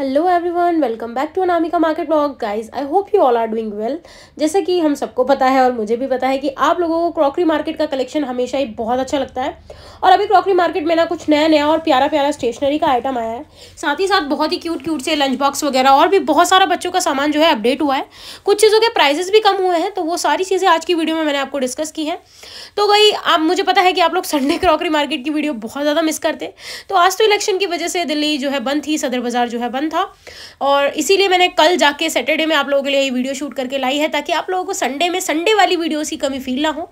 hello everyone welcome back to Anamika market blog guys I hope you all are doing well जैसे कि हम सबको पता है और मुझे भी पता है कि आप लोगों को क्रॉकरी मार्केट का कलेक्शन हमेशा ही बहुत अच्छा लगता है और अभी क्रॉकरी मार्केट में ना कुछ नया नया और प्यारा प्यारा स्टेशनरी का आइटम आया है साथ ही साथ बहुत ही क्यूट क्यूट से लंच बॉक्स वगैरह और भी बहुत सारा बच्चों का सामान जो है अपडेट हुआ है कुछ चीज़ों के प्राइजेस भी कम हुए हैं तो वो सारी चीज़ें आज की वीडियो में मैंने आपको डिस्कस की है तो भाई आप मुझे पता है कि आप लोग संडे क्रॉकरी मार्केट की वीडियो बहुत ज़्यादा मिस करते तो आज तो इलेक्शन की वजह से दिल्ली जो है बंद थी सदर बाज़ार जो है बंद था और इसीलिए मैंने कल जाके सैटरडे में आप लोगों के लिए ये वीडियो शूट करके लाई है ताकि आप लोगों को संडे में संडे वाली वीडियोज़ की कमी फील ना हो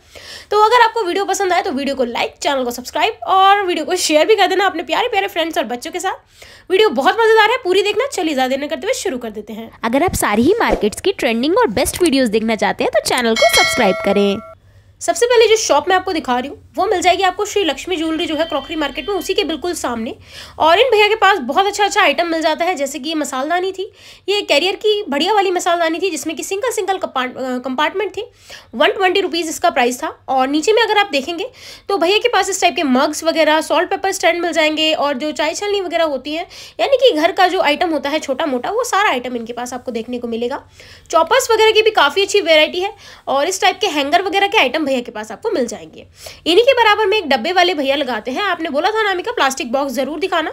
तो अगर आपको वीडियो पसंद आए तो वीडियो को लाइक चैनल को सब्सक्राइब और वीडियो को शेयर भी कर देना अपने प्यारे प्यारे फ्रेंड्स और बच्चों के साथ वीडियो बहुत मज़ेदार है पूरी देखना चलिए ज़्यादा देने करते हुए शुरू कर देते हैं अगर आप सारी ही मार्केट्स की ट्रेंडिंग और बेस्ट वीडियोज़ देखना चाहते हैं तो चैनल को सब्सक्राइब करें सबसे पहले जो शॉप मैं आपको दिखा रही हूँ वो मिल जाएगी आपको श्री लक्ष्मी ज्वेलरी जो है क्रॉकरी मार्केट में उसी के बिल्कुल सामने और इन भैया के पास बहुत अच्छा अच्छा आइटम मिल जाता है जैसे कि ये मसालदानी थी ये कैरियर की बढ़िया वाली मसालदानी थी जिसमें कि सिंगल सिंगल कंपार्टमेंट थी वन ट्वेंटी रुपीज़ इसका प्राइस था और नीचे में अगर आप देखेंगे तो भैया के पास इस टाइप के मग्स वगैरह सॉल्ट पेपर स्टैंड मिल जाएंगे और जो चाय छलनी वगैरह होती है यानी कि घर का जो आइटम होता है छोटा मोटा वो सारा आइटम इनके पास आपको देखने को मिलेगा चॉपर्स वगैरह की भी काफ़ी अच्छी वेरायटी है और इस टाइप के हैंगर वगैरह के आइटम भैया के पास आपको मिल जाएंगे इन्हीं के बराबर में एक डब्बे वाले भैया लगाते हैं आपने बोला था नामिका प्लास्टिक बॉक्स ज़रूर दिखाना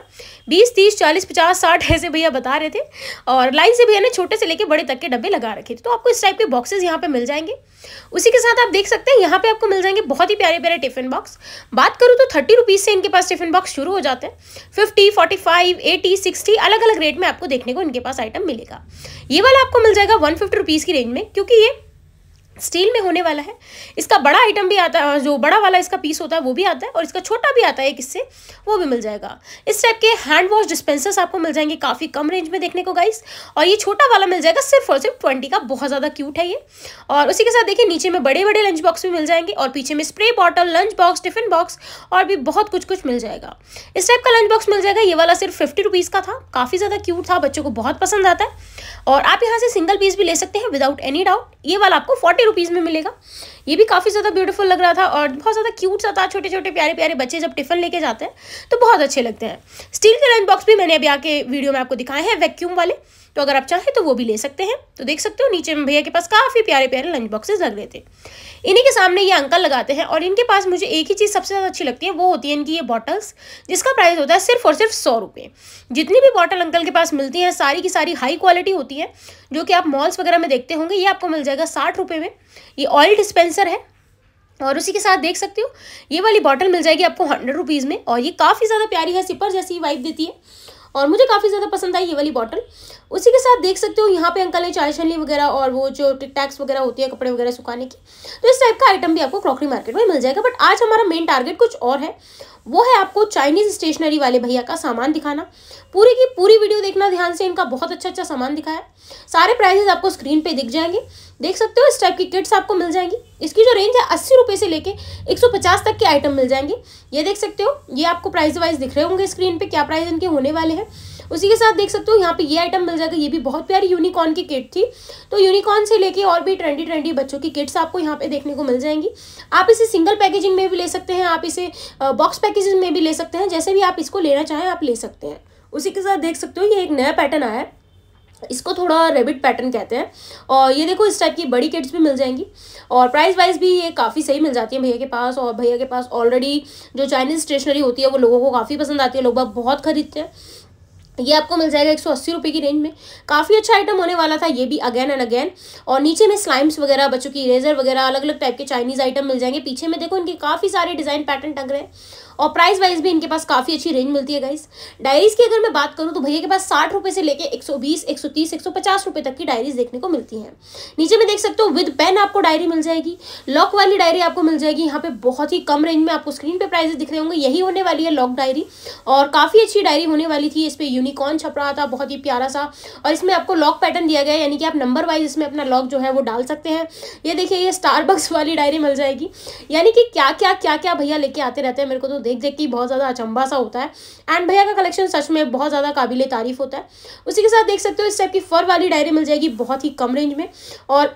बीस तीस चालीस पचास साठ ऐसे भैया बता रहे थे और लाइन से भैया ने छोटे से लेकर बड़े तक के डब्बे लगा रखे थे तो आपको इस टाइप के बॉक्सेज यहाँ पे मिल जाएंगे उसी के साथ आप देख सकते हैं यहाँ पे आपको मिल जाएंगे बहुत ही प्यारे प्यारे टिफिन बॉक्स बात करूँ तो थर्टी रुपीज़ से इनके पास टिफिन बॉक्स शुरू हो जाते हैं fifty forty five eighty sixty अलग अलग रेट में आपको देखने को इनके पास आइटम मिलेगा ये वाला आपको मिल जाएगा वन फिफ्टी रुपीज़ की रेंज में क्योंकि ये स्टील में होने वाला है इसका बड़ा आइटम भी आता है जो बड़ा वाला इसका पीस होता है वो भी आता है और इसका छोटा भी आता है एक इससे वो भी मिल जाएगा इस टाइप के हैंड वॉश डिस्पेंसर्स आपको मिल जाएंगे काफ़ी कम रेंज में देखने को गाइस और ये छोटा वाला मिल जाएगा सिर्फ और सिर्फ ट्वेंटी का बहुत ज़्यादा क्यूट है ये और उसी के साथ देखिए नीचे में बड़े बड़े लंच बॉक्स भी मिल जाएंगे और पीछे में spray bottle lunch box tiffin box और भी बहुत कुछ कुछ मिल जाएगा इस टाइप का लंच बॉक्स मिल जाएगा ये वाला सिर्फ फिफ्टी रुपीज़ का था काफ़ी ज़्यादा क्यूट था बच्चों को बहुत पसंद आता है और आप यहाँ से सिंगल पीस भी ले सकते हैं विदाउट एनी डाउट ये वाला आपको फोर्टी थर्टी रुपीज़ में मिलेगा ये भी काफ़ी ज़्यादा ब्यूटीफुल लग रहा था और बहुत ज़्यादा क्यूट सा था छोटे छोटे प्यारे प्यारे बच्चे जब टिफ़न लेके जाते हैं तो बहुत अच्छे लगते हैं स्टील के लंच बॉक्स भी मैंने अभी आके वीडियो में आपको दिखाए हैं वैक्यूम वाले तो अगर आप चाहें तो वो भी ले सकते हैं तो देख सकते हो नीचे में भैया के पास काफ़ी प्यारे प्यारे लंच बॉक्सेज लग रहे थे इन्हीं के सामने ये अंकल लगाते हैं और इनके पास मुझे एक ही चीज़ सबसे ज़्यादा अच्छी लगती है वो होती है इनकी ये बॉटल्स जिसका प्राइस होता है सिर्फ और सिर्फ सौ रुपये जितनी भी बॉटल अंकल के पास मिलती हैं सारी की सारी हाई क्वालिटी होती है जो कि आप मॉल्स वगैरह में देखते होंगे ये आपको मिल जाएगा साठ रुपये में ये ऑयल डिस्पेंसर है और उसी के साथ देख सकते हो ये वाली बॉटल मिल जाएगी आपको हंड्रेड रुपीज़ में और ये काफ़ी ज़्यादा प्यारी है सिपर जैसी वाइप देती है और मुझे काफ़ी ज़्यादा पसंद आई ये वाली बॉटल उसी के साथ देख सकते हो यहाँ पे अंकल ने चाय छली वगैरह और वो जो टिक टैक्स वगैरह होती है कपड़े वगैरह सुखाने की तो इस टाइप का आइटम भी आपको क्रॉकरी मार्केट में मिल जाएगा बट आज हमारा मेन टारगेट कुछ और है वो है आपको चाइनीज़ स्टेशनरी वाले भैया का सामान दिखाना पूरी की पूरी वीडियो देखना ध्यान से इनका बहुत अच्छा अच्छा सामान दिखाया सारे प्राइजेस आपको स्क्रीन पर दिख जाएंगे देख सकते हो इस टाइप की किट्स आपको मिल जाएंगी इसकी जो रेंज है अस्सी रुपये से लेके एक सौ पचास तक के आइटम मिल जाएंगे ये देख सकते हो ये आपको प्राइस वाइज दिख रहे होंगे स्क्रीन पे क्या प्राइस इनके होने वाले हैं उसी के साथ देख सकते हो यहाँ पे ये आइटम मिल जाएगा ये भी बहुत प्यारी यूनिकॉर्न की किट थी तो यूनिकॉर्न से लेके और भी ट्रेंडी ट्रेंडी बच्चों की किट्स आपको यहाँ पे देखने को मिल जाएंगी आप इसे सिंगल पैकेजिंग में भी ले सकते हैं आप इसे बॉक्स पैकेजिंग में भी ले सकते हैं जैसे भी आप इसको लेना चाहें आप ले सकते हैं उसी के साथ देख सकते हो ये एक नया पैटर्न आया है इसको थोड़ा रेबिट पैटर्न कहते हैं और ये देखो इस टाइप की बड़ी किट्स भी मिल जाएंगी और प्राइस वाइज भी ये काफ़ी सही मिल जाती है भैया के पास और भैया के पास ऑलरेडी जो चाइनीज़ स्टेशनरी होती है वो लोगों को काफ़ी पसंद आती है लोग बहुत ख़रीदते हैं ये आपको मिल जाएगा एक सौ अस्सी रुपये की रेंज में काफ़ी अच्छा आइटम होने वाला था ये भी अगेन एंड अगेन और नीचे में स्लाइम्स वगैरह बच्चों की इरेजर वगैरह अलग अलग टाइप के चाइनीज़ आइटम मिल जाएंगे पीछे में देखो इनके काफ़ी सारे डिज़ाइन पैटर्न टंग रहे हैं और प्राइस वाइज भी इनके पास काफ़ी अच्छी रेंज मिलती है गाइस डायरीज़ की अगर मैं बात करूँ तो भैया के पास साठ रुपये से लेके एक सौ बीस एक सौ तीस एक सौ पचास रुपये तक की डायरीज देखने को मिलती हैं नीचे में देख सकते हो विद पेन आपको डायरी मिल जाएगी लॉक वाली डायरी आपको मिल जाएगी यहाँ पे बहुत ही कम रेंज में आपको स्क्रीन पे प्राइजेस दिख रहे होंगे यही होने वाली है लॉक डायरी और काफ़ी अच्छी डायरी होने वाली थी इस पर यूनिकॉर्न छप रहा था बहुत ही प्यारा सा और इसमें आपको लॉक पैटर्न दिया गया यानी कि आप नंबर वाइज इसमें अपना लॉक जो है वो डाल सकते हैं ये देखिए ये स्टारबक्स वाली डायरी मिल जाएगी यानी कि क्या क्या क्या क्या भैया लेके आते रहते हैं मेरे को तो देख देख के बहुत ज़्यादा अचंबा सा होता है एंड भैया का कलेक्शन सच में बहुत ज़्यादा काबिल तारीफ होता है उसी के साथ देख सकते हो इस टाइप की फर वाली डायरी मिल जाएगी बहुत ही कम रेंज में और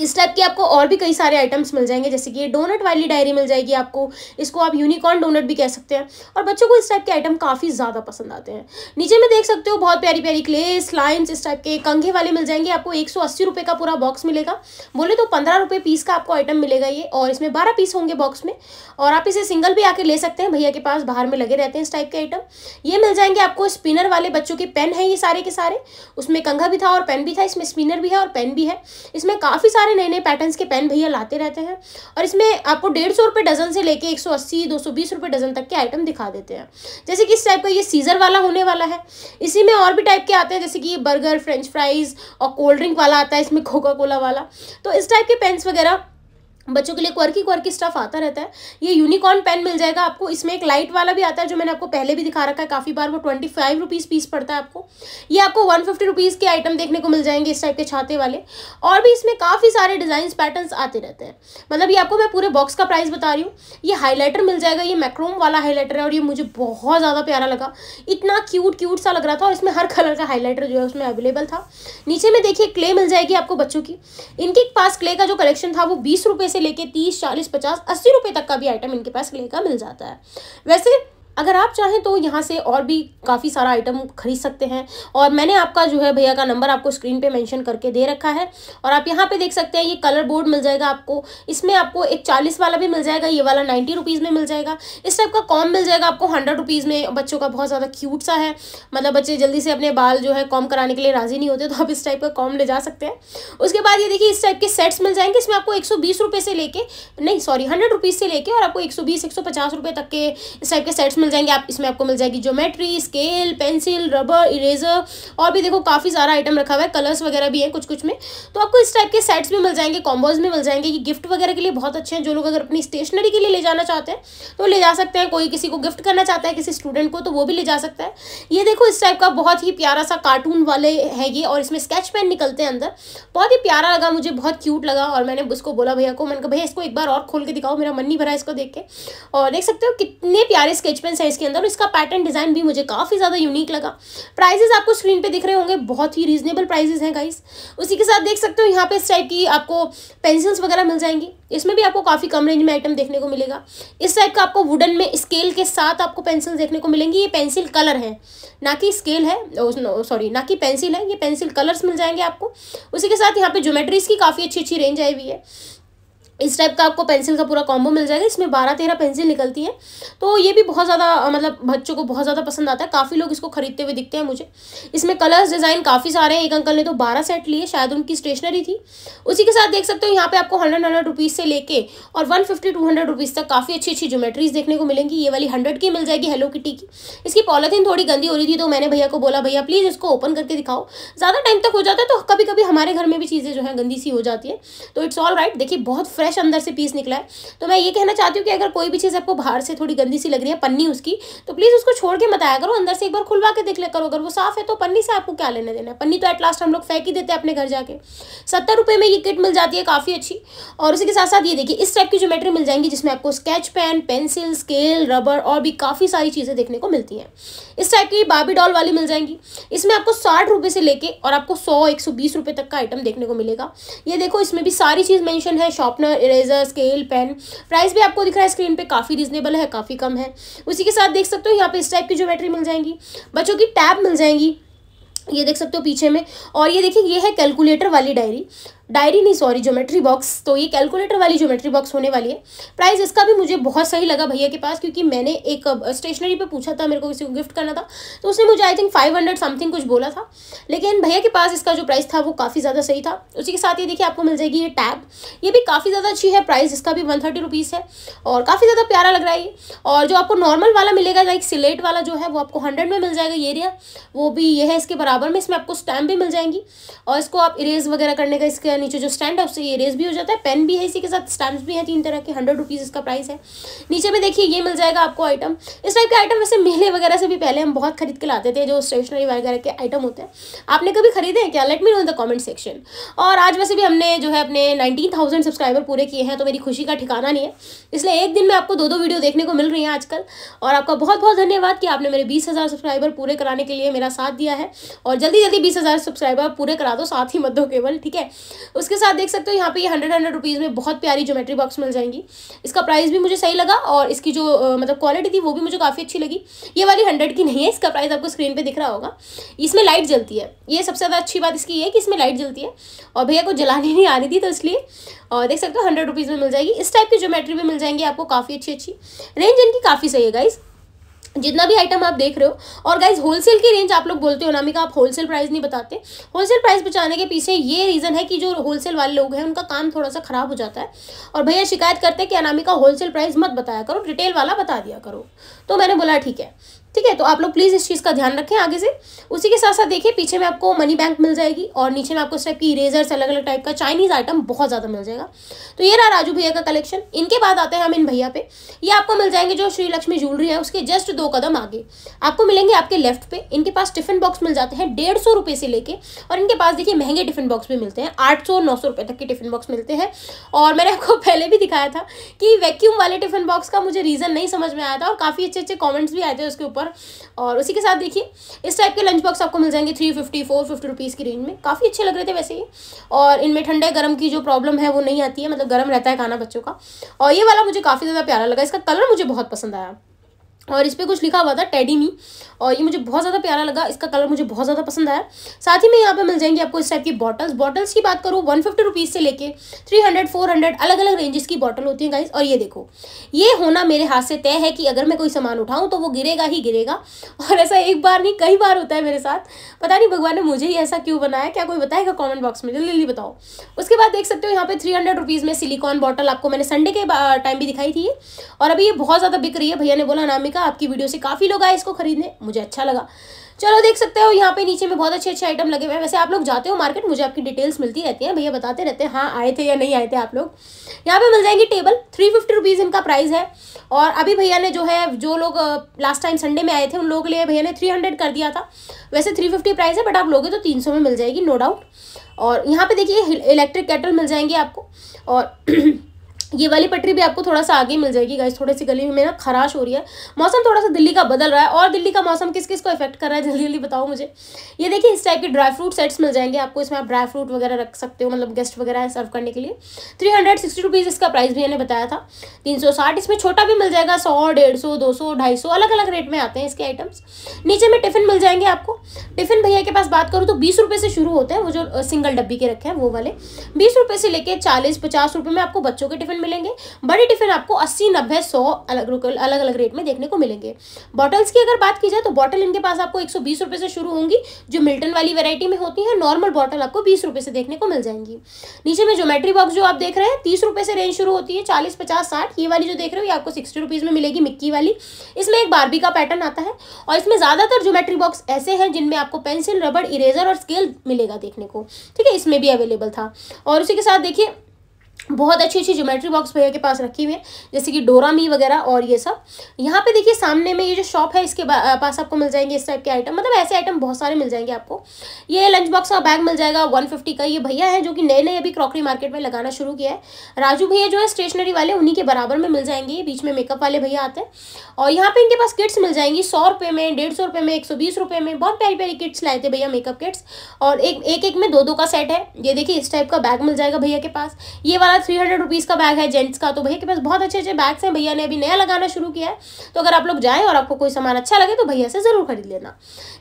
इस टाइप के आपको और भी कई सारे आइटम्स मिल जाएंगे जैसे कि ये डोनट वाली डायरी मिल जाएगी आपको इसको आप यूनिकॉर्न डोनट भी कह सकते हैं और बच्चों को इस टाइप के आइटम काफ़ी ज़्यादा पसंद आते हैं नीचे में देख सकते हो बहुत प्यारी प्यारी क्लेस लाइन्स इस टाइप के कंघे वाले मिल जाएंगे आपको एक रुपए का पूरा बॉक्स मिलेगा बोले तो पंद्रह रुपये पीस का आपको आइटम मिलेगा ये और इसमें बारह पीस होंगे बॉक्स में और आप इसे सिंगल भी आके ले सकते हैं भैया के पास बाहर में लगे रहते हैं इस टाइप के आइटम ये मिल जाएंगे आपको स्पिनर वाले बच्चों के पेन है ये सारे के सारे उसमें कंघा भी था और पेन भी था इसमें स्पिनर भी है और पेन भी है इसमें काफ़ी सारे नए नए पैटर्न्स के पेन भैया लाते रहते हैं और इसमें आपको डेढ़ सौ रुपये डजन से लेके एक सौ अस्सी दो सौ बीस रुपये डजन तक के आइटम दिखा देते हैं जैसे कि इस टाइप का ये सीजर वाला होने वाला है इसी में और भी टाइप के आते हैं जैसे कि ये बर्गर फ्रेंच फ्राइज और कोल्ड ड्रिंक वाला आता है इसमें कोका कोला वाला तो इस टाइप के पेन्स वगैरह बच्चों के लिए क्वर्की क्वर्की स्टफ आता रहता है ये यूनिकॉर्न पेन मिल जाएगा आपको इसमें एक लाइट वाला भी आता है जो मैंने आपको पहले भी दिखा रखा है काफ़ी बार वो ट्वेंटी फाइव रुपीज़ पीस पड़ता है आपको ये आपको वन फिफ्टी रुपीज़ के आइटम देखने को मिल जाएंगे इस टाइप के छाते वाले और भी इसमें काफ़ी सारे डिज़ाइन पैटर्न आते रहते हैं मतलब ये आपको मैं पूरे बॉक्स का प्राइस बता रही हूँ ये हाईलाइटर मिल जाएगा ये मैक्रोम वाला हाईलाइटर है और ये मुझे बहुत ज़्यादा प्यारा लगा इतना क्यूट क्यूट सा लग रहा था और इसमें हर कलर का हाईलाइटर जो है उसमें अवेलेबल था नीचे में देखिए क्ले मिल जाएगी आपको बच्चों की इनके पास क्ले का जो कलेक्शन था वो बीस से लेके तीस चालीस पचास अस्सी रुपए तक का भी आइटम इनके पास लेकर का मिल जाता है वैसे अगर आप चाहें तो यहाँ से और भी काफ़ी सारा आइटम खरीद सकते हैं और मैंने आपका जो है भैया का नंबर आपको स्क्रीन पे मेंशन करके दे रखा है और आप यहाँ पे देख सकते हैं ये कलर बोर्ड मिल जाएगा आपको इसमें आपको एक चालीस वाला भी मिल जाएगा ये वाला नाइन्टी रुपीज़ में मिल जाएगा इस टाइप का कॉम मिल जाएगा आपको हंड्रेड रुपीज़ में बच्चों का बहुत ज़्यादा क्यूट सा है मतलब बच्चे जल्दी से अपने बाल जो है कॉम कराने के लिए राज़ी नहीं होते तो आप इस टाइप का कॉम ले जा सकते हैं उसके बाद ये देखिए इस टाइप के सेट्स मिल जाएंगे इसमें आपको एक सौ से लेके नहीं सॉरी हंड्रेड से लेके और आपको एक सौ बीस तक के इस टाइप के सेट्स मिल जाएंगे आप इसमें आपको मिल जाएगी geometry scale pencil rubber eraser और भी देखो काफ़ी सारा आइटम रखा हुआ है कलर्स वगैरह भी हैं कुछ कुछ में तो आपको इस टाइप के सेट्स भी मिल जाएंगे कॉम्बोज में मिल जाएंगे ये गिफ्ट वगैरह के लिए बहुत अच्छे हैं जो लोग अगर अपनी स्टेशनरी के लिए ले जाना चाहते हैं तो ले जा सकते हैं कोई किसी को गिफ्ट करना चाहता है किसी स्टूडेंट को तो वो भी ले जा सकता है ये देखो इस टाइप का बहुत ही प्यारा सा कार्टून वाले है ये और इसमें स्केच पेन निकलते हैं अंदर बहुत ही प्यारा लगा मुझे बहुत क्यूट लगा और मैंने उसको बोला भैया को मैंने कहा भैया इसको एक बार और खोल के दिखाओ मेरा मन नहीं भरा इसको देख के और देख सकते हो कितने प्यारे स्केच पेन डिफरेंट है इसके अंदर और इसका पैटर्न डिज़ाइन भी मुझे काफ़ी ज़्यादा यूनिक लगा प्राइजेस आपको स्क्रीन पे दिख रहे होंगे बहुत ही रीजनेबल प्राइजेस हैं गाइस उसी के साथ देख सकते हो यहाँ पे इस टाइप की आपको पेंसिल्स वगैरह मिल जाएंगी इसमें भी आपको काफ़ी कम रेंज में आइटम देखने को मिलेगा इस टाइप का आपको वुडन में स्केल के साथ आपको पेंसिल्स देखने को मिलेंगी ये पेंसिल कलर है ना कि स्केल है सॉरी ना कि पेंसिल है ये पेंसिल कलर्स मिल जाएंगे आपको उसी के साथ यहाँ पे ज्योमेट्रीज की काफ़ी अच्छी अच्छी रेंज आई हुई है इस टाइप का आपको पेंसिल का पूरा कॉम्बो मिल जाएगा इसमें बारह तेरह पेंसिल निकलती है तो ये भी बहुत ज़्यादा मतलब बच्चों को बहुत ज़्यादा पसंद आता है काफ़ी लोग इसको खरीदते हुए दिखते हैं मुझे इसमें कलर्स डिज़ाइन काफ़ी सारे हैं एक अंकल ने तो बारह सेट लिए शायद उनकी स्टेशनरी थी उसी के साथ देख सकते हो यहाँ पे आपको हंड्रेड हंड्रेड रुपीज़ से लेके और one fifty two hundred rupees तक काफ़ी अच्छी अच्छी ज्योमेट्रीज देखने को मिलेंगी ये वाली हंड्रेड की मिल जाएगी हेलो किटी की इसकी पॉलीथीन थोड़ी गंदी हो रही थी तो मैंने भैया को बोला भैया प्लीज़ इसको ओपन करके दिखाओ ज़्यादा टाइम तक हो जाता है तो कभी कभी हमारे घर में भी चीज़ें जो है गंदी सी हो जाती है तो इट्स ऑल राइट देखिए बहुत फ्रेश अंदर से पीस निकला है तो मैं ये कहना चाहती हूँ कि अगर कोई भी चीज़ आपको बाहर से थोड़ी गंदी सी लग रही है पन्नी उसकी तो प्लीज़ उसको छोड़ के मत करो अंदर से एक बार खुलवा के देख ले करो अगर वो साफ है तो पन्नी से आपको क्या लेने देना है पन्नी तो एट लास्ट हम लोग फेंक ही देते हैं अपने घर जाके सत्तर रुपये में ये किट मिल जाती है काफ़ी अच्छी और उसी के साथ साथ ये देखिए इस टाइप की ज्योमेट्री मिल जाएंगी जिसमें आपको sketch pen pencil scale rubber और भी काफ़ी सारी चीज़ें देखने को मिलती हैं इस टाइप की बाबी डॉल वाली मिल जाएंगी इसमें आपको साठ रुपये से लेके और आपको सौ एक सौ बीस रुपये तक का आइटम देखने को मिलेगा ये देखो इसमें भी सारी चीज़ मेंशन है sharpener eraser eraser scale pen price भी आपको दिख रहा है स्क्रीन पे काफ़ी रीजनेबल है काफ़ी कम है उसी के साथ देख सकते हो यहाँ पे इस टाइप की ज्योमेट्री मिल जाएंगी बच्चों की टैब मिल जाएंगी ये देख सकते हो पीछे में और ये देखिए ये है कैलकुलेटर वाली डायरी डायरी नहीं सॉरी ज्योमेट्री बॉक्स तो ये कैलकुलेटर वाली ज्योमेट्री बॉक्स होने वाली है प्राइस इसका भी मुझे बहुत सही लगा भैया के पास क्योंकि मैंने एक स्टेशनरी पे पूछा था मेरे को किसी को गिफ्ट करना था तो उसने मुझे I think five hundred something कुछ बोला था लेकिन भैया के पास इसका जो प्राइस था वो काफ़ी ज़्यादा सही था उसी के साथ ये देखिए आपको मिल जाएगी ये टैब ये भी काफ़ी ज़्यादा अच्छी है प्राइस इसका भी वन थर्टी है और काफ़ी ज़्यादा प्यारा लग रहा है ये और जो आपको नॉर्मल वाला मिलेगा लाइक सिलेट वाला जो है वो आपको हंड्रेड में मिल जाएगा ये एरिया वो भी ये है इसके बराबर में इसमें आपको स्टैम्प भी मिल जाएंगी और इसको आप इरेज वगैरह करने का इसके है नीचे जो स्टैंड है उससे ये रेस भी हो जाता है पेन भी है इसी के साथ स्टैम्प भी है तीन तरह के हंड्रेड रुपीज़ इसका प्राइस है नीचे में देखिए ये मिल जाएगा आपको आइटम इस टाइप के आइटम वैसे मेले वगैरह से भी पहले हम बहुत खरीद के लाते थे जो स्टेशनरी वगैरह के आइटम होते हैं आपने कभी खरीदे हैं क्या let me know in the comment section और आज वैसे भी हमने जो है अपने नाइनटीन सब्सक्राइबर पूरे किए हैं तो मेरी खुशी का ठिकाना नहीं है इसलिए एक दिन में आपको दो दो वीडियो देखने को मिल रही हैं आजकल और आपका बहुत बहुत धन्यवाद कि आपने मेरे बीस हज़ार सब्सक्राइबर पूरे कराने के लिए मेरा साथ दिया है और जल्दी जल्दी बीस हज़ार सब्सक्राइबर पूरे करा दो साथ ही मत दो केवल ठीक है उसके साथ देख सकते हो यहाँ पे ये हंड्रेड हंड्रेड रुपीज़ में बहुत प्यारी ज्योमेट्री बॉक्स मिल जाएंगी इसका प्राइस भी मुझे सही लगा और इसकी जो मतलब क्वालिटी थी वो भी मुझे काफ़ी अच्छी लगी ये वाली हंड्रेड की नहीं है इसका प्राइस आपको स्क्रीन पर दिख रहा होगा इसमें लाइट जलती है ये सबसे ज़्यादा अच्छी बात इसकी है कि इसमें लाइट जलती है और भैया को जलानी नहीं आ रही थी तो इसलिए और देख सकते हो हंड्रेड रुपीज़ में मिल जाएगी इस टाइप की ज्योमेट्री भी मिल जाएंगी आपको काफ़ी अच्छी अच्छी रेंज इनकी काफ़ी सही है गाइज़ जितना भी आइटम आप देख रहे हो और गाइज होलसेल की रेंज आप लोग बोलते हो नामिका आप होलसेल प्राइस नहीं बताते होलसेल प्राइस बचाने के पीछे ये रीज़न है कि जो होलसेल वाले लोग हैं उनका काम थोड़ा सा ख़राब हो जाता है और भैया शिकायत करते हैं कि अनामिका होलसेल प्राइस मत बताया करो रिटेल वाला बता दिया करो तो मैंने बोला ठीक है ठीक है तो आप लोग प्लीज़ इस चीज़ का ध्यान रखें आगे से उसी के साथ साथ देखिए पीछे में आपको मनी बैंक मिल जाएगी और नीचे में आपको इस टाइप की इरेजर्स अलग अलग टाइप का चाइनीज़ आइटम बहुत ज़्यादा मिल जाएगा तो ये रहा राजू भैया का कलेक्शन इनके बाद आते हैं हम इन भैया पे ये आपको मिल जाएंगे जो श्री लक्ष्मी ज्वेलरी है उसके जस्ट दो कदम आगे आपको मिलेंगे आपके लेफ्ट पे इनके पास टिफिन बॉक्स मिल जाते हैं डेढ़ सौ रुपये से लेके और इनके पास देखिए महंगे टिफिन बॉक्स भी मिलते हैं आठ सौ नौ सौ रुपये तक के टिफिन बॉक्स मिलते हैं और मैंने आपको पहले भी दिखाया था कि वैक्यूम वाले टिफिन बॉक्स का मुझे रीज़न नहीं समझ में आया था और काफ़ी अच्छे अच्छे कॉमेंट्स भी आए थे उसके ऊपर और और उसी के साथ देखिए इस टाइप के लंच बॉक्स आपको मिल जाएंगे three fifty four fifty rupees की रेंज में काफ़ी अच्छे लग रहे थे वैसे ही और इनमें ठंडे गर्म की जो प्रॉब्लम है वो नहीं आती है मतलब गर्म रहता है खाना बच्चों का और ये वाला मुझे काफ़ी ज़्यादा प्यारा लगा इसका कलर मुझे बहुत पसंद आया और इस पर कुछ लिखा हुआ था टेडी मी और ये मुझे बहुत ज़्यादा प्यारा लगा इसका कलर मुझे बहुत ज़्यादा पसंद आया साथ ही में यहाँ पे मिल जाएंगी आपको इस टाइप की बॉटल्स बॉटल्स की बात करूँ वन फिफ्टी रुपीज़ से लेके थ्री हंड्रेड फोर हंड्रेड अलग अलग रेंजेस की बॉटल होती है गाइस और ये देखो ये होना मेरे हाथ से तय है कि अगर मैं कोई सामान उठाऊँ तो वो गिरेगा ही गिरेगा और ऐसा एक बार नहीं कई बार होता है मेरे साथ पता नहीं भगवान ने मुझे ही ऐसा क्यों बनाया क्या कोई बताएगा कॉमेंट बॉक्स में जल्दी जल्दी बताओ उसके बाद देख सकते हो यहाँ पर थ्री हंड्रेड रुपीज़ में सिलिकॉन बॉटल आपको मैंने संडे के टाइम भी दिखाई थी और अभी ये बहुत ज़्यादा बिक रही है भैया ने बोला नाम का आपकी वीडियो से काफ़ी लोग आए इसको खरीदने मुझे अच्छा लगा चलो देख सकते हो यहाँ पे नीचे में बहुत अच्छे अच्छे आइटम लगे हुए हैं वैसे आप लोग जाते हो मार्केट मुझे आपकी डिटेल्स मिलती रहती हैं भैया बताते रहते हैं हाँ आए थे या नहीं आए थे आप लोग यहाँ पे मिल जाएंगे टेबल थ्री फिफ्टी रुपीज़ इनका प्राइस है और अभी भैया ने जो है जो लोग लास्ट टाइम संडे में आए थे उन लोगों के लिए भैया ने थ्री कर दिया था वैसे थ्री प्राइस है बट आप लोगे तो तीन में मिल जाएगी नो डाउट और यहाँ पे देखिए इलेक्ट्रिक कैटल मिल जाएंगे आपको और ये वाली पटरी भी आपको थोड़ा सा आगे मिल जाएगी गाइस थोड़ी सी गली में ना खराश हो रही है मौसम थोड़ा सा दिल्ली का बदल रहा है और दिल्ली का मौसम किस किस को इफेक्ट कर रहा है जल्दी जल्दी बताओ मुझे ये देखिए इस टाइप के ड्राई फ्रूट सेट्स मिल जाएंगे आपको इसमें आप ड्राई फ्रूट वगैरह रख सकते हो मतलब गेस्ट वगैरह सर्व करने के लिए थ्री हंड्रेड सिक्सटी रुपीज़ इसका प्राइस भी मैंने बताया था तीन सौ साठ इसमें छोटा भी मिल जाएगा सौ डेढ़ सौ दो सौ ढाई सौ अलग अलग रेट में आते हैं इसके आइटम्स नीचे में टिफ़िन मिल जाएंगे आपको टिफ़िन भैया के पास बात करूँ तो बीस रुपये से शुरू होते हैं वो जो सिंगल डब्बी के रखे हैं वो वाले बीस रुपये से लेकर चालीस पचास रुपये में आपको बच्चों के टिफ़िन मिलेंगे बड़े टिफिन आपको अस्सी नब्बे सौ अलग अलग अलग रेट में देखने को मिलेंगे बॉटल्स की अगर बात की जाए तो बॉटल इनके पास आपको एक सौ से शुरू होंगी जो मिल्टन वाली वेरायटी में होती है नॉर्मल बॉटल आपको बीस से देखने को मिल जाएंगी नीचे में ज्योमेट्री बॉक्स जो आप देख रहे हैं तीस से रेंज शुरू होती है चालीस पचास साठ ये वाली जो देख रहे हो ये आपको सिक्सटी में मिलेगी मिक्की वाली इसमें एक बारबी का पैटर्न आता है और इसमें ज़्यादातर ज्योमेट्री बॉक्स ऐसे हैं जिनमें आपको पेंसिल रबड़ इरेजर और स्केल मिलेगा देखने को ठीक है इसमें भी अवेलेबल था और उसी के साथ देखिए बहुत अच्छी अच्छी ज्योमेट्री बॉक्स भैया के पास रखी हुई है जैसे कि डोरा मी वगैरह और ये सब यहाँ पे देखिए सामने में ये जो शॉप है इसके पास आपको मिल जाएंगे इस टाइप के आइटम मतलब ऐसे आइटम बहुत सारे मिल जाएंगे आपको ये लंच बॉक्स का बैग मिल जाएगा वन फिफ्टी का ये भैया है जो कि नए नए अभी क्रॉकरी मार्केट में लगाना शुरू किया है राजू भैया जो है स्टेशनरी वाले उन्हीं के बराबर में मिल जाएंगे बीच में मेकअप वाले भैया आते हैं और यहाँ पर इनके पास किट्स मिल जाएंगी सौ रुपये में डेढ़ सौ रुपये में एक सौ बीस रुपये में बहुत प्यारी प्यारी किट्स लाए थे भैया मेकअप किट्स और एक एक में दो दो का सेट है ये देखिए इस टाइप का बैग मिल जाएगा भैया के पास ये वाला का थ्री हंड्रेड रुपीज़ का बैग है जेंट्स का तो भैया के पास बहुत अच्छे अच्छे बैग्स हैं भैया ने अभी नया लगाना शुरू किया है तो अगर आप लोग जाएँ और आपको कोई सामान अच्छा लगे तो भैया से ज़रूर खरीद लेना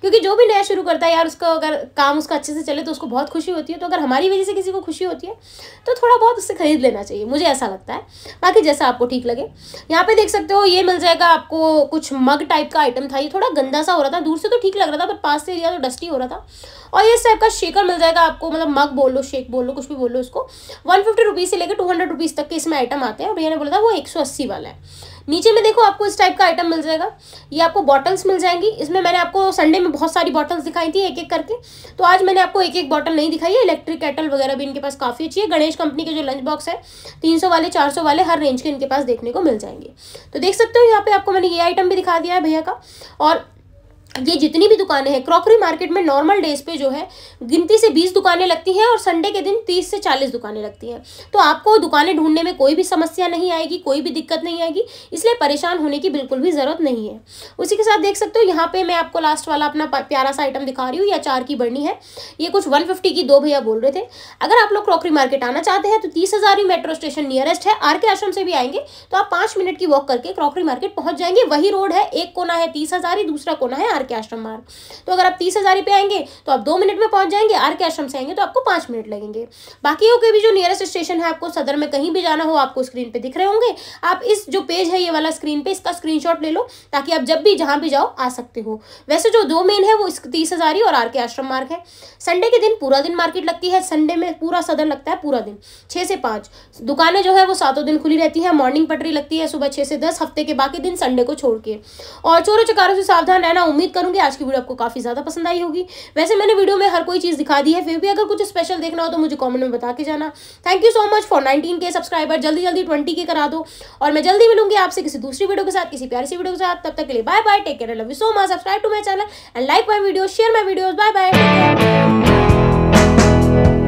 क्योंकि जो भी नया शुरू करता है यार उसका अगर काम उसका अच्छे से चले तो उसको बहुत खुशी होती है तो अगर हमारी वजह से किसी को खुशी होती है तो थोड़ा बहुत उससे खरीद लेना चाहिए मुझे ऐसा लगता है बाकी जैसा आपको ठीक लगे यहाँ पर देख सकते हो ये मिल जाएगा आपको कुछ मग टाइप का आइटम था ये थोड़ा गंदा सा हो रहा था दूर से तो ठीक लग रहा था पर पास से एरिया तो डस्टी हो रहा था और ये इस टाइप का शेकर मिल जाएगा आपको मतलब मग बोल लो शेक बोल लो कुछ भी बोल लो उसको वन फिफ्टी रुपीज़ से लेकर टू हंड्रेड रुपीज़ तक के इसमें आइटम आते हैं और भैया ने बोला था वो एक सौ अस्सी वाला है नीचे में देखो आपको इस टाइप का आइटम मिल जाएगा ये आपको बॉटल्स मिल जाएंगी इसमें मैंने आपको संडे में बहुत सारी बॉटल्स दिखाई थी एक एक करके तो आज मैंने आपको एक एक बॉटल नहीं दिखाई है इलेक्ट्रिक कैटल वगैरह भी इनके पास काफ़ी अच्छी है गणेश कंपनी के जो लंच बॉक्स है तीन सौ वाले चार सौ वाले हर रेंज के इनके पास देखने को मिल जाएंगे तो देख सकते हो यहाँ पर आपको मैंने ये आइटम भी दिखा दिया है भैया का और ये जितनी भी दुकानें हैं क्रॉकरी मार्केट में नॉर्मल डेज पे जो है गिनती से बीस दुकानें लगती हैं और संडे के दिन तीस से चालीस दुकानें लगती हैं तो आपको दुकानें ढूंढने में कोई भी समस्या नहीं आएगी कोई भी दिक्कत नहीं आएगी इसलिए परेशान होने की बिल्कुल भी ज़रूरत नहीं है उसी के साथ देख सकते हो यहाँ पे मैं आपको लास्ट वाला अपना प्यारा सा आइटम दिखा रही हूँ या चार की बढ़नी है ये कुछ वन की दो भैया बोल रहे थे अगर आप लोग क्रॉकरी मार्केट आना चाहते हैं तो तीस ही मेट्रो स्टेशन नियरेस्ट है आर के आश्रम से भी आएंगे तो आप पाँच मिनट की वॉक करके क्रॉकरी मार्केट पहुँच जाएंगे वही रोड है एक कोना है तीस ही दूसरा कोना है आर आर के आश्रम मार्ग तो अगर आप तीस हज़ारी पे आएंगे तो आप दो मिनट में पहुंच जाएंगे आर के आश्रम से आएंगे तो आपको पांच मिनट लगेंगे बाकी के भी जो नियरेस्ट स्टेशन है आपको सदर में कहीं भी जाना हो आपको स्क्रीन पर दिख रहे होंगे आप इस जो पेज है ये वाला स्क्रीन पे इसका स्क्रीन ले लो ताकि आप जब भी जहां भी जाओ आ सकते हो वैसे जो दो मेन है वो इस तीस हज़ारी और आर के आश्रम मार्ग है संडे के दिन पूरा दिन मार्केट लगती है संडे में पूरा सदर लगता है पूरा दिन छह से पांच दुकानें जो है वो सातों दिन खुली रहती है मॉर्निंग पटरी लगती है सुबह छह से दस हफ्ते के बाकी दिन संडे को छोड़ के और चोरों चकारों से सावधान रहना उम्मीद उम्मीद करूंगी आज की वीडियो आपको काफ़ी ज़्यादा पसंद आई होगी वैसे मैंने वीडियो में हर कोई चीज़ दिखा दी है फिर भी अगर कुछ स्पेशल देखना हो तो मुझे कॉमेंट में बता के जाना thank you so much for nineteen K subscriber जल्दी जल्दी ट्वेंटी के करा दो और मैं जल्दी मिलूंगी आपसे किसी दूसरी वीडियो के साथ किसी प्यारी सी वीडियो के साथ तब तक के लिए bye bye take care love you so much subscribe to my channel and like my video share my video bye bye